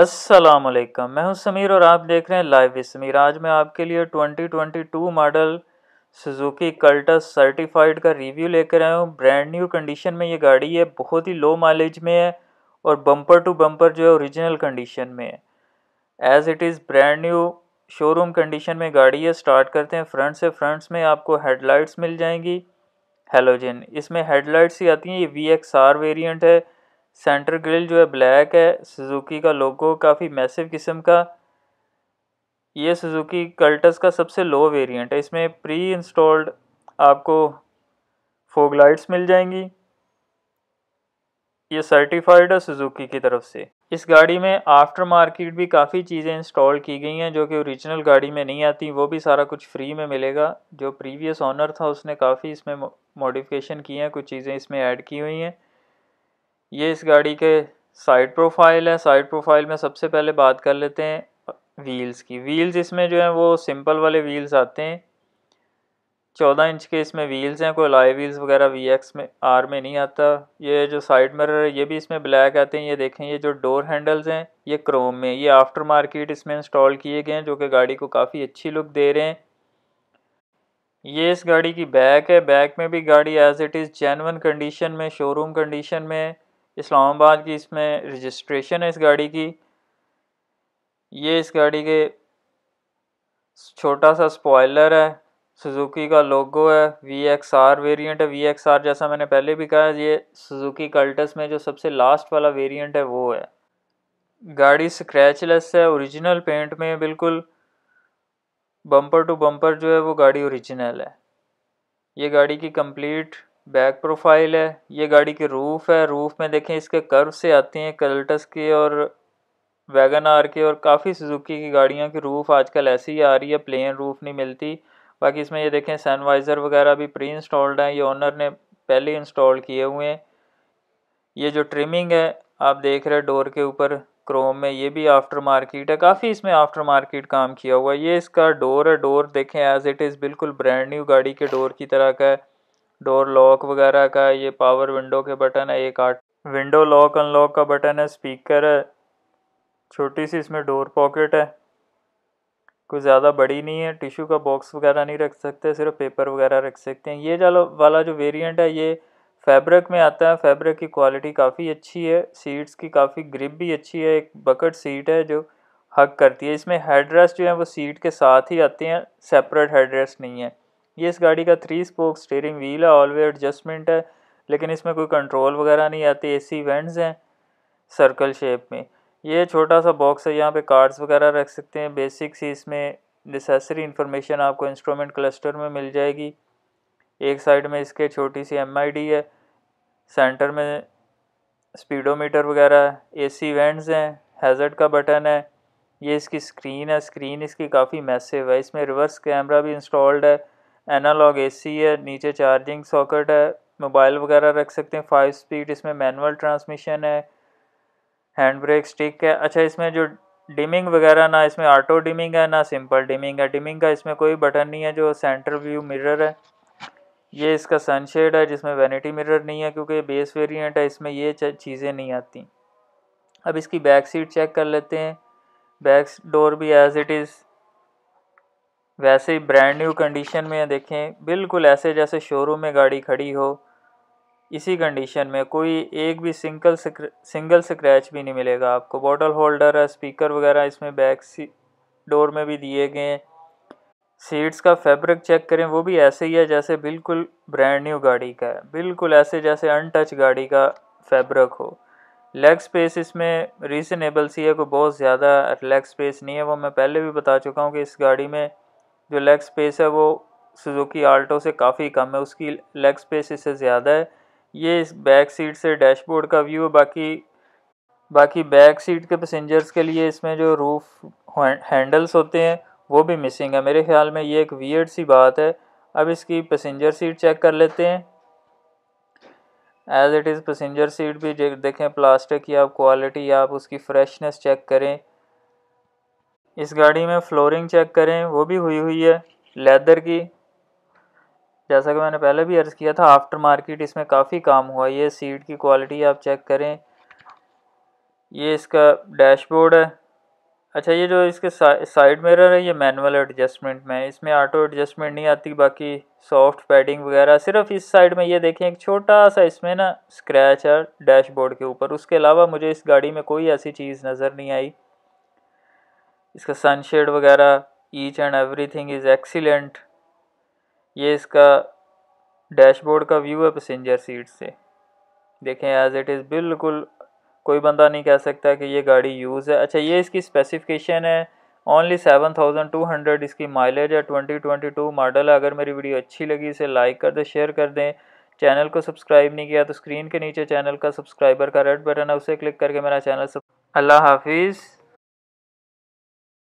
अस्सलाम वालेकुम मैं हूं समीर और आप देख रहे हैं लाइव समीर आज मैं आपके लिए 2022 मॉडल सुजुकी कल्टस सर्टिफाइड का रिव्यू लेकर आया हूं ब्रांड न्यू कंडीशन में ये गाड़ी है बहुत ही लो माइलेज में है और बम्पर टू बम्पर जो है ओरिजिनल कंडीशन में है as it is brand new showroom condition में गाड़ी है स्टार्ट करते हैं फ्रंट से फ्रंट्स में आपको हेडलाइट्स मिल जाएंगी हेलोजन इसमें हेडलाइट्स ही आती हैं ये वी एक्स आर वेरियंट है सेंटर ग्रिल जो है ब्लैक है सुजुकी का लोगो काफ़ी मैसिव किस्म का ये सुजुकी कल्टस का सबसे लो वेरिएंट है इसमें प्री इंस्टॉल्ड आपको फोग लाइट्स मिल जाएंगी ये सर्टिफाइड है सुजुकी की तरफ से इस गाड़ी में आफ्टर मार्केट भी काफ़ी चीज़ें इंस्टॉल की गई हैं जो कि ओरिजिनल गाड़ी में नहीं आती वो भी सारा कुछ फ्री में मिलेगा जो प्रीवियस ऑनर था उसने काफ़ी इसमें मॉडिफिकेशन किए हैं कुछ चीज़ें इसमें ऐड की हुई हैं ये इस गाड़ी के साइड प्रोफाइल है साइड प्रोफाइल में सबसे पहले बात कर लेते हैं व्हील्स की व्हील्स इसमें जो है वो सिंपल वाले व्हील्स आते हैं चौदह इंच के इसमें व्हील्स हैं कोई लाई व्हील्स वगैरह वी एक्स में आर में नहीं आता ये जो साइड मिरर ये भी इसमें ब्लैक आते हैं ये देखें ये जो डोर हैंडल्स हैं ये क्रोम में ये आफ्टर मार्केट इसमें इंस्टॉल किए गए हैं जो कि गाड़ी को काफ़ी अच्छी लुक दे रहे हैं ये इस गाड़ी की बैक है बैक में भी गाड़ी as it is genuine condition में शोरूम कंडीशन में इस्लामाबाद की इसमें रजिस्ट्रेशन है इस गाड़ी की ये इस गाड़ी के छोटा सा स्पॉयलर है सुजुकी का लोगो है वी एक्स आर वेरियंट है वी एक्स आर जैसा मैंने पहले भी कहा ये सुजुकी कल्टस में जो सबसे लास्ट वाला वेरियंट है वो है गाड़ी स्क्रैचलेस है ओरिजिनल पेंट में बिल्कुल बम्पर टू बम्पर जो है वो गाड़ी ओरिजिनल है ये गाड़ी की कंप्लीट बैक प्रोफाइल है ये गाड़ी की रूफ़ है रूफ़ में देखें इसके कर्व से आती हैं कल्टस के और वैगन आर के और काफ़ी सुजुकी की गाड़ियों की रूफ़ आजकल ऐसी ही आ रही है प्लेन रूफ़ नहीं मिलती बाकी इसमें ये देखें सैनवाइज़र वगैरह भी प्री इंस्टॉल्ड हैं ये ओनर ने पहले इंस्टॉल किए हुए हैं ये जो ट्रिमिंग है आप देख रहे हैं डोर के ऊपर क्रोम में ये भी आफ्टर मार्केट है काफ़ी इसमें आफ्टर मार्केट काम किया हुआ है ये इसका डोर है डोर देखें एज इट इज़ बिल्कुल ब्रांड न्यू गाड़ी के डोर की तरह का है डोर लॉक वगैरह का ये पावर विंडो के बटन है एक आठ विंडो लॉक अनलॉक का बटन है स्पीकर है छोटी सी इसमें डोर पॉकेट है कोई ज़्यादा बड़ी नहीं है टिश्यू का बॉक्स वगैरह नहीं रख सकते सिर्फ पेपर वगैरह रख सकते हैं ये जो वाला जो वेरिएंट है ये फैब्रिक में आता है फैब्रिक की क्वालिटी काफ़ी अच्छी है सीट्स की काफ़ी ग्रिप भी अच्छी है एक बकेट सीट है जो हक करती है इसमें हेड रेस्ट जो है वो सीट के साथ ही आते हैं सेपरेट हेड रेस्ट नहीं है ये इस गाड़ी का थ्री स्पोक स्टेयरिंग व्हील है ऑलवे एडजस्टमेंट है लेकिन इसमें कोई कंट्रोल वगैरह नहीं आती एसी वेंट्स हैं सर्कल शेप में ये छोटा सा बॉक्स है यहाँ पे कार्ड्स वगैरह रख सकते हैं बेसिक सी इसमें नेसेसरी इन्फॉर्मेशन आपको इंस्ट्रूमेंट क्लस्टर में मिल जाएगी एक साइड में इसके छोटी सी एम है सेंटर में स्पीडोमीटर वगैरह ए सी वेंट्स हैं हैज़र्ड का बटन है ये इसकी स्क्रीन है स्क्रीन इसकी काफ़ी मैसिव है इसमें रिवर्स कैमरा भी इंस्टॉल्ड है एनालॉग एसी है नीचे चार्जिंग सॉकेट है मोबाइल वगैरह रख सकते हैं फाइव स्पीड इसमें मैनुअल ट्रांसमिशन है हैंड ब्रेक स्टिक है अच्छा इसमें जो डिमिंग वगैरह ना इसमें ऑटो डिमिंग है ना सिंपल डिमिंग है डिमिंग का इसमें कोई बटन नहीं है जो सेंटर व्यू मिरर है ये इसका सनशेड है जिसमें वैनिटी मिरर नहीं है क्योंकि बेस वेरिएंट है इसमें ये चीज़ें नहीं आती अब इसकी बैक सीट चेक कर लेते हैं बैक डोर भी एज़ इट इज़ वैसे ही ब्रांड न्यू कंडीशन में देखें बिल्कुल ऐसे जैसे शोरूम में गाड़ी खड़ी हो इसी कंडीशन में कोई एक भी सिंगल स्क्र, सिंगल स्क्रैच भी नहीं मिलेगा आपको बॉटल होल्डर है स्पीकर वगैरह इसमें बैक सी डोर में भी दिए गए हैं सीट्स का फैब्रिक चेक करें वो भी ऐसे ही है जैसे बिल्कुल ब्रांड न्यू गाड़ी का है बिल्कुल ऐसे जैसे अनटच गाड़ी का फैब्रिक हो लेग स्पेस इसमें रीजनेबल सी है कोई बहुत ज़्यादा लेग स्पेस नहीं है वो मैं पहले भी बता चुका हूँ कि इस गाड़ी में जो लेग स्पेस है वो सुजुकी आल्टो से काफ़ी कम है उसकी लेग स्पेस इससे ज़्यादा है ये इस बैक सीट से डैशबोर्ड का व्यू है बाकी बाकी बैक सीट के पैसेंजर्स के लिए इसमें जो रूफ हैंडल्स होते हैं वो भी मिसिंग है मेरे ख्याल में ये एक वियर्ड सी बात है अब इसकी पैसेंजर सीट चेक कर लेते हैं as it is passenger seat भी देखें प्लास्टिक की आप क्वालिटी आप उसकी फ्रेशनेस चेक करें इस गाड़ी में फ्लोरिंग चेक करें वो भी हुई हुई है लेदर की जैसा कि मैंने पहले भी अर्ज़ किया था आफ्टर मार्केट इसमें काफ़ी काम हुआ ये सीट की क्वालिटी आप चेक करें ये इसका डैशबोर्ड है अच्छा ये जो इसके सा, साइड मिरर है ये मैनुअल एडजस्टमेंट में है इसमें ऑटो एडजस्टमेंट नहीं आती बाकी सॉफ्ट पैडिंग वगैरह सिर्फ इस साइड में ये देखें एक छोटा सा इसमें ना स्क्रैच है डैशबोर्ड के ऊपर उसके अलावा मुझे इस गाड़ी में कोई ऐसी चीज़ नज़र नहीं आई इसका सनशेड वगैरह each and everything is excellent ये इसका डैशबोर्ड का व्यू है पैसेंजर सीट से देखें एज़ इट इज़ बिल्कुल कोई बंदा नहीं कह सकता कि ये गाड़ी यूज़ है अच्छा ये इसकी स्पेसिफिकेशन है only seven thousand two hundred इसकी माइलेज है ट्वेंटी ट्वेंटी टू मॉडल है अगर मेरी वीडियो अच्छी लगी इसे लाइक कर दें शेयर कर दें चैनल को सब्सक्राइब नहीं किया तो स्क्रीन के नीचे चैनल का सब्सक्राइबर का रेड बटन है उसे क्लिक करके मेरा चैनल सब अल्लाह हाफिज़